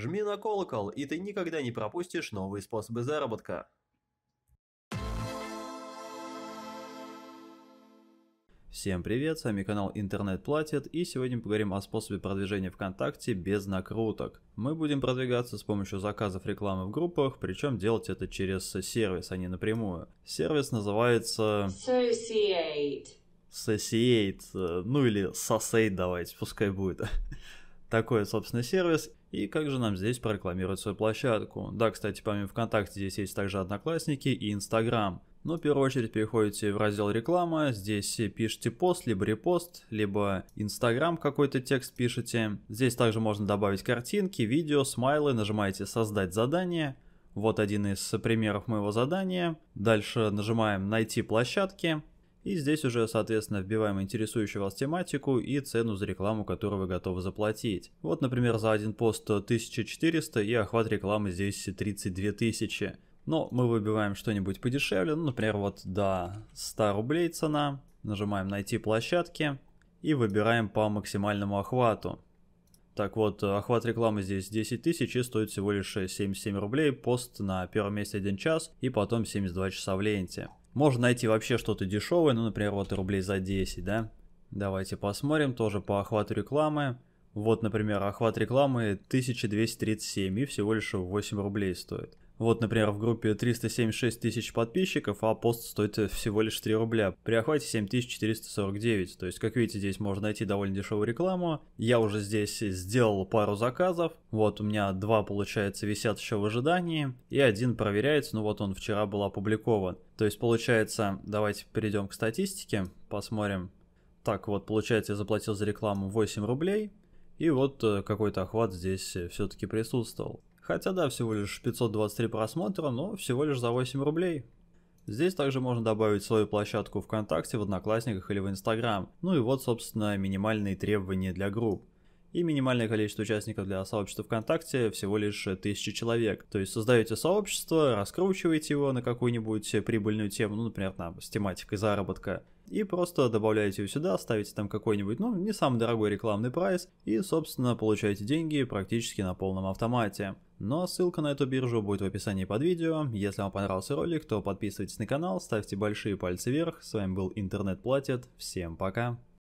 Жми на колокол, и ты никогда не пропустишь новые способы заработка. Всем привет, с вами канал Интернет Платит, и сегодня мы поговорим о способе продвижения ВКонтакте без накруток. Мы будем продвигаться с помощью заказов рекламы в группах, причем делать это через сервис, а не напрямую. Сервис называется... Associate. Associate, э, ну или Sassate давайте, пускай будет. Такой, собственно, сервис. И как же нам здесь прорекламировать свою площадку? Да, кстати, помимо ВКонтакте здесь есть также Одноклассники и Инстаграм. Но в первую очередь переходите в раздел реклама, здесь пишите пост, либо репост, либо Инстаграм какой-то текст пишете. Здесь также можно добавить картинки, видео, смайлы, нажимаете создать задание. Вот один из примеров моего задания. Дальше нажимаем найти площадки. И здесь уже, соответственно, вбиваем интересующую вас тематику и цену за рекламу, которую вы готовы заплатить. Вот, например, за один пост 1400 и охват рекламы здесь 32 тысячи. Но мы выбиваем что-нибудь подешевле, ну, например, вот до 100 рублей цена. Нажимаем «Найти площадки» и выбираем по максимальному охвату. Так вот, охват рекламы здесь 10 тысяч и стоит всего лишь 77 рублей, пост на первом месте 1 час и потом 72 часа в ленте. Можно найти вообще что-то дешевое, ну, например, вот рублей за 10, да? Давайте посмотрим тоже по охвату рекламы. Вот, например, охват рекламы 1237 и всего лишь 8 рублей стоит. Вот, например, в группе 376 тысяч подписчиков, а пост стоит э, всего лишь 3 рубля. При охвате 7449. То есть, как видите, здесь можно найти довольно дешевую рекламу. Я уже здесь сделал пару заказов. Вот, у меня два, получается, висят еще в ожидании. И один проверяется. Ну вот он вчера был опубликован. То есть, получается, давайте перейдем к статистике. Посмотрим. Так, вот, получается, я заплатил за рекламу 8 рублей. И вот э, какой-то охват здесь э, все-таки присутствовал. Хотя да, всего лишь 523 просмотра, но всего лишь за 8 рублей. Здесь также можно добавить свою площадку ВКонтакте, в Одноклассниках или в Инстаграм. Ну и вот, собственно, минимальные требования для групп. И минимальное количество участников для сообщества ВКонтакте всего лишь 1000 человек. То есть создаете сообщество, раскручиваете его на какую-нибудь прибыльную тему, ну, например, там, с тематикой заработка, и просто добавляете его сюда, ставите там какой-нибудь, ну, не самый дорогой рекламный прайс, и, собственно, получаете деньги практически на полном автомате. Но ссылка на эту биржу будет в описании под видео. Если вам понравился ролик, то подписывайтесь на канал, ставьте большие пальцы вверх. С вами был Интернет Платит. Всем пока.